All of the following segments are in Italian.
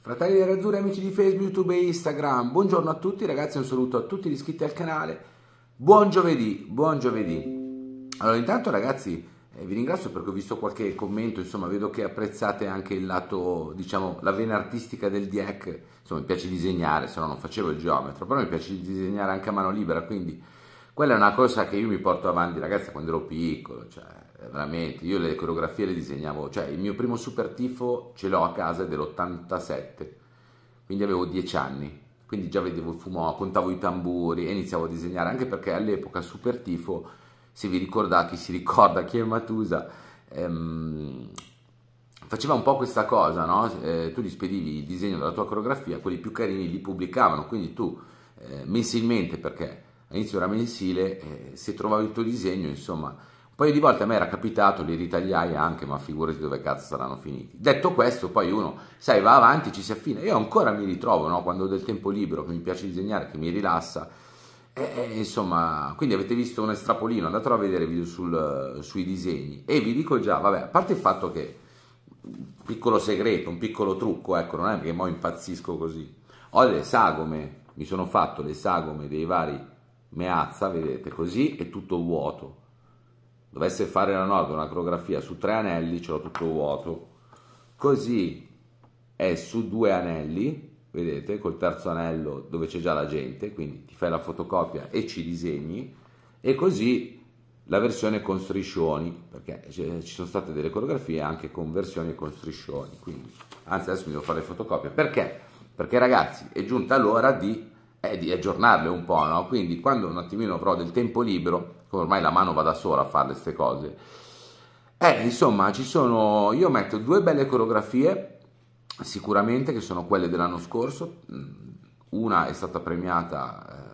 Fratelli di Razzurri, amici di Facebook, YouTube e Instagram, buongiorno a tutti ragazzi, un saluto a tutti gli iscritti al canale, buon giovedì, buon giovedì. Allora intanto ragazzi eh, vi ringrazio perché ho visto qualche commento, insomma vedo che apprezzate anche il lato, diciamo, la vena artistica del DIEC, insomma mi piace disegnare, se no non facevo il geometro, però mi piace disegnare anche a mano libera, quindi quella è una cosa che io mi porto avanti, ragazzi, quando ero piccolo, cioè, veramente, io le coreografie le disegnavo, cioè, il mio primo super tifo ce l'ho a casa dell'87, quindi avevo 10 anni, quindi già vedevo il fumo, contavo i tamburi e iniziavo a disegnare, anche perché all'epoca super tifo, se vi ricordate, chi si ricorda, chi è Matusa, ehm, faceva un po' questa cosa, no? eh, tu gli spedivi il disegno della tua coreografia, quelli più carini li pubblicavano, quindi tu eh, mensilmente perché all'inizio era mensile, eh, se trovavi il tuo disegno, insomma, un paio di volte a me era capitato, li ritagliai anche, ma figurati dove cazzo saranno finiti. Detto questo, poi uno, sai, va avanti, ci si affina. Io ancora mi ritrovo, no? quando ho del tempo libero, che mi piace disegnare, che mi rilassa, eh, insomma, quindi avete visto un estrapolino, andatelo a vedere video sul, sui disegni e vi dico già, vabbè, a parte il fatto che piccolo segreto, un piccolo trucco, ecco, non è che mo impazzisco così. Ho le sagome, mi sono fatto le sagome dei vari meazza, vedete, così è tutto vuoto. Dovesse fare la nota, una coreografia su tre anelli, ce l'ho tutto vuoto. Così è su due anelli, vedete, col terzo anello dove c'è già la gente, quindi ti fai la fotocopia e ci disegni. E così la versione con striscioni, perché ci sono state delle coreografie anche con versioni con striscioni. Quindi, anzi, adesso mi devo fare le fotocopie. Perché? Perché ragazzi, è giunta l'ora di è di aggiornarle un po', no? Quindi quando un attimino avrò del tempo libero, come ormai la mano va da sola a fare queste cose, eh, insomma, ci sono, io metto due belle coreografie, sicuramente, che sono quelle dell'anno scorso, mm, una è stata premiata... Eh,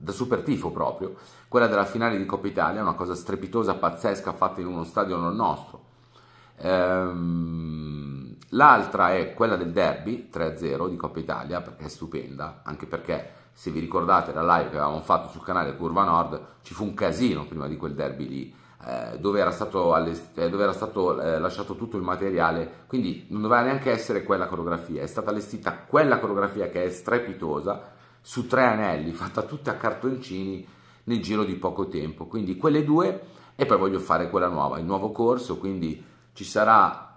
da super tifo proprio, quella della finale di Coppa Italia, una cosa strepitosa, pazzesca, fatta in uno stadio non nostro. Ehm, l'altra è quella del derby 3-0 di Coppa Italia, perché è stupenda, anche perché se vi ricordate la live che avevamo fatto sul canale Curva Nord, ci fu un casino prima di quel derby lì, eh, dove era stato, eh, dove era stato eh, lasciato tutto il materiale, quindi non doveva neanche essere quella coreografia, è stata allestita quella coreografia che è strepitosa, su tre anelli, fatta tutta a cartoncini nel giro di poco tempo, quindi quelle due e poi voglio fare quella nuova, il nuovo corso, quindi ci sarà,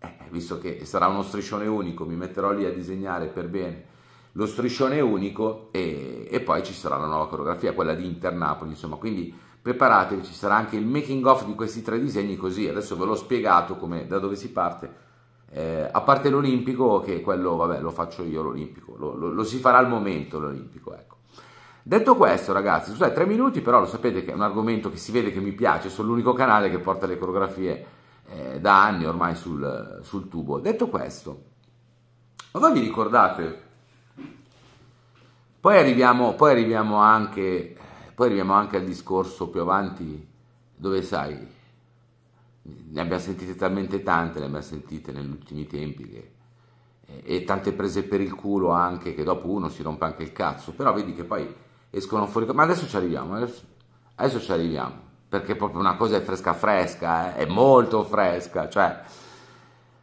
eh, eh, visto che sarà uno striscione unico, mi metterò lì a disegnare per bene lo striscione unico e, e poi ci sarà la nuova coreografia, quella di Inter Napoli, insomma, quindi preparatevi, ci sarà anche il making of di questi tre disegni così, adesso ve l'ho spiegato come, da dove si parte, eh, a parte l'Olimpico, che quello, vabbè, lo faccio io l'Olimpico, lo, lo, lo si farà al momento l'Olimpico, ecco. Detto questo, ragazzi, scusate, tre minuti, però lo sapete che è un argomento che si vede che mi piace, sono l'unico canale che porta le coreografie eh, da anni ormai sul, sul tubo. Detto questo, ma voi vi ricordate poi arriviamo, poi arriviamo, anche, poi arriviamo anche al discorso più avanti dove sai, ne abbiamo sentite talmente tante, ne abbiamo sentite negli ultimi tempi che, eh, e tante prese per il culo anche che dopo uno si rompe anche il cazzo, però vedi che poi escono fuori, ma adesso ci arriviamo, adesso, adesso ci arriviamo, perché proprio una cosa è fresca fresca, eh? è molto fresca, cioè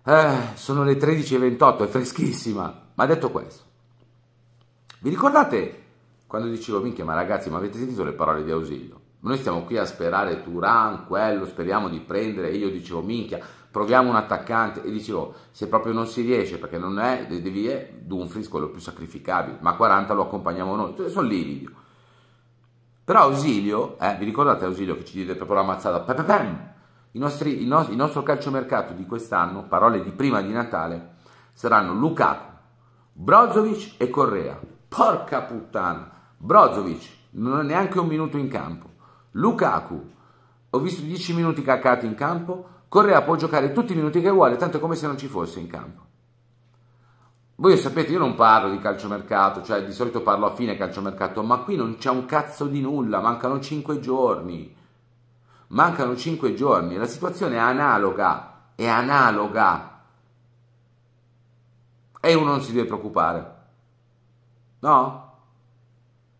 eh, sono le 13.28, è freschissima, ma detto questo, vi ricordate quando dicevo, minchia, ma ragazzi, ma avete sentito le parole di ausilio? Noi stiamo qui a sperare Turan, quello, speriamo di prendere, e io dicevo, minchia, proviamo un attaccante, e dicevo, se proprio non si riesce, perché non è, devi, è Dumfries quello più sacrificabile, ma 40 lo accompagniamo noi, cioè, sono lì video. Però Ausilio, eh, vi ricordate Ausilio che ci dite proprio la mazzata, il, nostri, il, no, il nostro calciomercato di quest'anno, parole di prima di Natale, saranno Lukaku, Brozovic e Correa Porca puttana. Brozovic, non ha neanche un minuto in campo. Lukaku, ho visto 10 minuti caccati in campo. Correa può giocare tutti i minuti che vuole, tanto come se non ci fosse in campo. Voi sapete, io non parlo di calciomercato, cioè di solito parlo a fine calciomercato, ma qui non c'è un cazzo di nulla, mancano 5 giorni. Mancano 5 giorni, la situazione è analoga, è analoga. E uno non si deve preoccupare. No?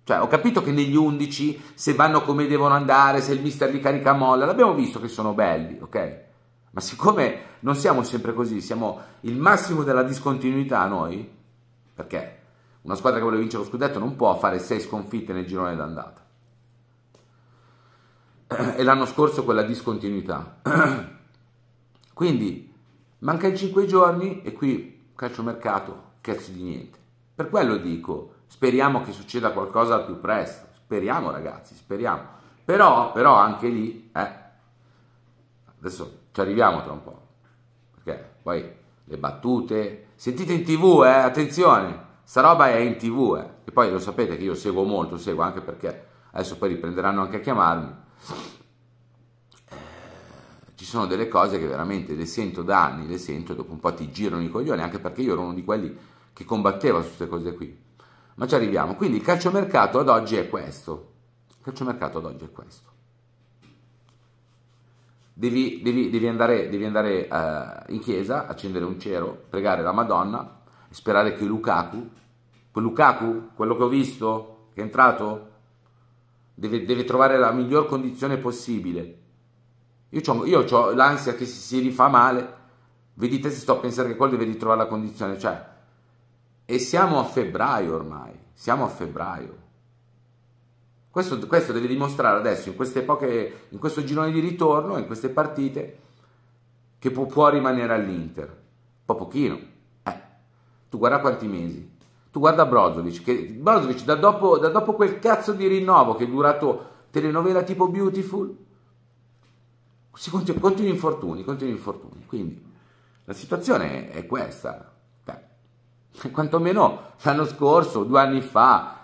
Cioè, ho capito che negli 11, se vanno come devono andare, se il mister li carica molla, l'abbiamo visto che sono belli, ok? Ma siccome non siamo sempre così, siamo il massimo della discontinuità noi, perché una squadra che vuole vincere lo scudetto non può fare 6 sconfitte nel girone d'andata. E l'anno scorso quella discontinuità. Quindi manca in 5 giorni e qui calcio mercato, cazzo di niente. Per quello dico, speriamo che succeda qualcosa al più presto, speriamo ragazzi, speriamo. Però, però anche lì, eh, adesso ci arriviamo tra un po', perché poi le battute, sentite in tv, eh, attenzione, sta roba è in tv, eh. e poi lo sapete che io seguo molto, seguo anche perché adesso poi riprenderanno anche a chiamarmi. Eh, ci sono delle cose che veramente le sento da anni, le sento, dopo un po' ti girano i coglioni, anche perché io ero uno di quelli che combatteva su queste cose qui. Ma ci arriviamo. Quindi il calciomercato ad oggi è questo. Il calciomercato ad oggi è questo. Devi, devi, devi andare, devi andare uh, in chiesa, accendere un cero, pregare la Madonna e sperare che Lukaku, quel Lukaku, quello che ho visto, che è entrato, deve, deve trovare la miglior condizione possibile. Io ho, io ho l'ansia che si, si rifà male, vedi te se sto a pensare che quello deve ritrovare la condizione, cioè e siamo a febbraio ormai, siamo a febbraio. Questo, questo devi dimostrare adesso, in, queste poche, in questo girone di ritorno, in queste partite, che può, può rimanere all'Inter. Un po' pochino. Eh, tu guarda quanti mesi. Tu guarda Brozovic, che Brozovic da dopo, da dopo quel cazzo di rinnovo che è durato telenovela tipo Beautiful, si continu- continui infortuni, continui infortuni. Quindi la situazione è questa. quantomeno l'anno scorso, due anni fa,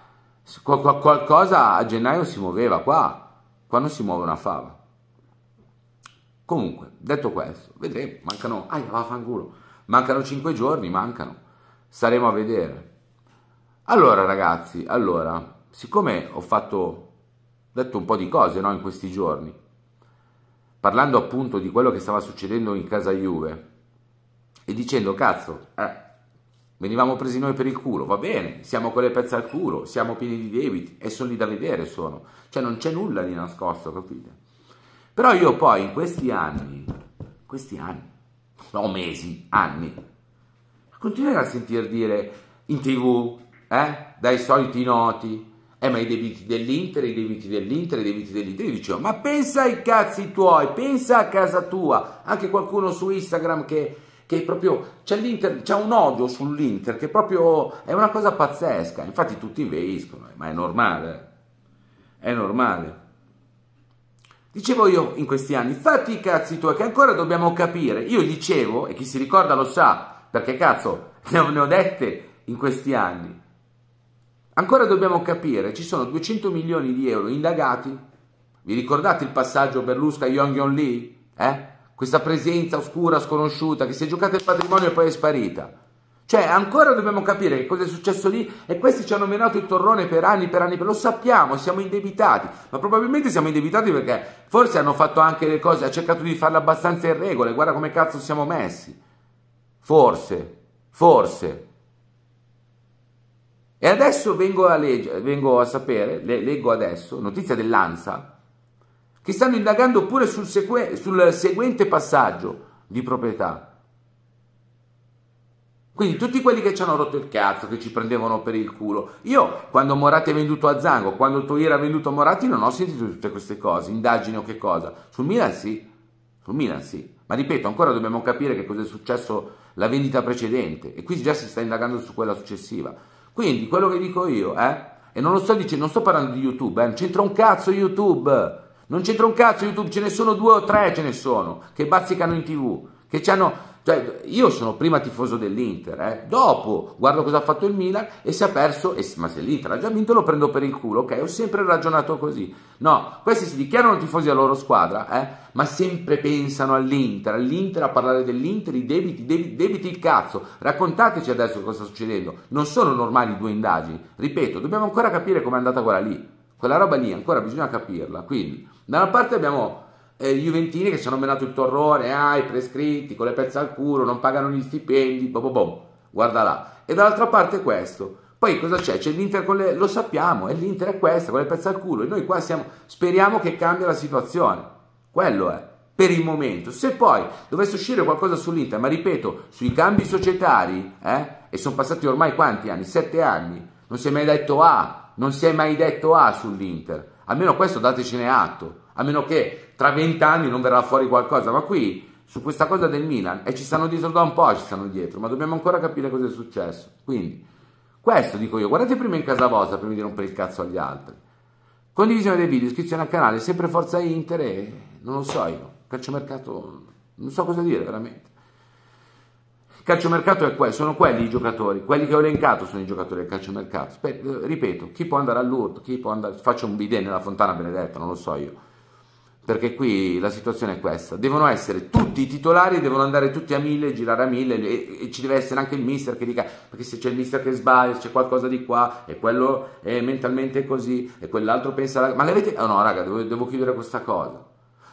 qualcosa a gennaio si muoveva qua, qua non si muove una fava. Comunque, detto questo, vedremo, mancano, ah, vaffanculo, mancano 5 giorni, mancano, saremo a vedere. Allora ragazzi, allora, siccome ho fatto, detto un po' di cose no, in questi giorni, parlando appunto di quello che stava succedendo in casa Juve, e dicendo, cazzo, eh, venivamo presi noi per il culo, va bene, siamo con le pezze al culo, siamo pieni di debiti e sono lì da vedere, sono, cioè non c'è nulla di nascosto, capite? Però io poi in questi anni, questi anni, no mesi, anni, continuerò a sentire dire in tv, eh, dai soliti noti, eh ma i debiti dell'Inter, i debiti dell'Inter, i debiti dell'Inter, io dicevo, ma pensa ai cazzi tuoi, pensa a casa tua, anche qualcuno su Instagram che che è proprio c'è, l'inter, c'è un odio sull'Inter che proprio è una cosa pazzesca. Infatti tutti inveiscono, eh, ma è normale, eh. è normale. Dicevo io in questi anni, fatti i cazzi tuoi che ancora dobbiamo capire. Io dicevo, e chi si ricorda lo sa, perché cazzo, ne ho, ne ho dette in questi anni. Ancora dobbiamo capire, ci sono 200 milioni di euro indagati. Vi ricordate il passaggio Berlusca-Yong-Yon Lee? Eh? questa presenza oscura, sconosciuta, che si è giocata il patrimonio e poi è sparita. Cioè, ancora dobbiamo capire che cosa è successo lì e questi ci hanno menato il torrone per anni, per anni, per... lo sappiamo, siamo indebitati, ma probabilmente siamo indebitati perché forse hanno fatto anche le cose, ha cercato di farle abbastanza in regola, guarda come cazzo siamo messi. Forse, forse. E adesso vengo a, legge, vengo a sapere, le, leggo adesso, notizia dell'ANSA, che stanno indagando pure sul, sul seguente passaggio di proprietà. Quindi tutti quelli che ci hanno rotto il cazzo, che ci prendevano per il culo. Io, quando Moratti è venduto a Zango, quando Toiera ha venduto a Moratti, non ho sentito tutte queste cose, indagini o che cosa. Sul Milan sì, sul Milan sì. Ma ripeto, ancora dobbiamo capire che cosa è successo la vendita precedente. E qui già si sta indagando su quella successiva. Quindi, quello che dico io, eh, e non lo sto dicendo, non sto parlando di YouTube, eh, non c'entra un cazzo YouTube non c'entra un cazzo YouTube, ce ne sono due o tre, ce ne sono, che bazzicano in tv, che ci hanno... Cioè, io sono prima tifoso dell'Inter, eh. dopo guardo cosa ha fatto il Milan e se ha perso, e, ma se l'Inter ha già vinto lo prendo per il culo, ok? Ho sempre ragionato così. No, questi si dichiarano tifosi della loro squadra, eh? ma sempre pensano all'Inter, all'Inter, a parlare dell'Inter, i debiti, debiti, debiti il cazzo. Raccontateci adesso cosa sta succedendo. Non sono normali due indagini, ripeto, dobbiamo ancora capire com'è andata quella lì. Quella roba lì ancora bisogna capirla. Quindi, da una parte abbiamo eh, i Juventini che ci hanno menato il torrone, ah, i prescritti con le pezze al culo, non pagano gli stipendi, boh, boh, boh, guarda là. E dall'altra parte questo. Poi cosa c'è? C'è l'Inter con le... lo sappiamo, e l'Inter è questa, con le pezze al culo, e noi qua siamo... speriamo che cambia la situazione. Quello è, per il momento. Se poi dovesse uscire qualcosa sull'Inter, ma ripeto, sui cambi societari, eh, e sono passati ormai quanti anni? Sette anni non si è mai detto A, non si è mai detto A sull'Inter. Almeno questo datecene atto, a meno che tra vent'anni non verrà fuori qualcosa, ma qui su questa cosa del Milan e ci stanno dietro da un po', ci stanno dietro, ma dobbiamo ancora capire cosa è successo. Quindi, questo dico io, guardate prima in casa vostra prima di rompere il cazzo agli altri. Condivisione dei video, iscrizione al canale, sempre Forza Inter e non lo so io, mercato, non so cosa dire veramente. Calciomercato è questo, sono quelli i giocatori, quelli che ho elencato sono i giocatori del calciomercato. Aspetta, eh, ripeto, chi può andare all'urto, chi può andare, faccio un bidet nella fontana benedetta, non lo so io. Perché qui la situazione è questa, devono essere tutti i titolari, devono andare tutti a mille, girare a mille e, e ci deve essere anche il mister che dica, perché se c'è il mister che sbaglia, c'è qualcosa di qua e quello è mentalmente così e quell'altro pensa, ma l'avete... Oh no raga, devo, devo chiudere questa cosa.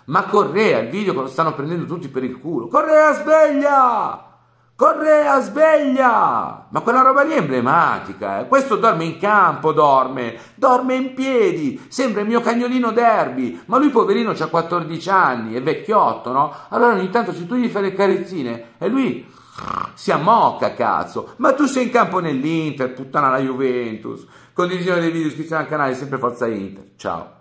Ma Correa, il video che lo stanno prendendo tutti per il culo. Correa sveglia! Correa sveglia! Ma quella roba lì è emblematica. Eh? Questo dorme in campo, dorme, dorme in piedi, sembra il mio cagnolino derby. Ma lui poverino ha 14 anni, è vecchiotto, no? Allora ogni tanto se tu gli fai le carezzine e lui si ammocca, cazzo. Ma tu sei in campo nell'Inter, puttana la Juventus. Condivisione dei video, iscrizione al canale, sempre Forza Inter. Ciao.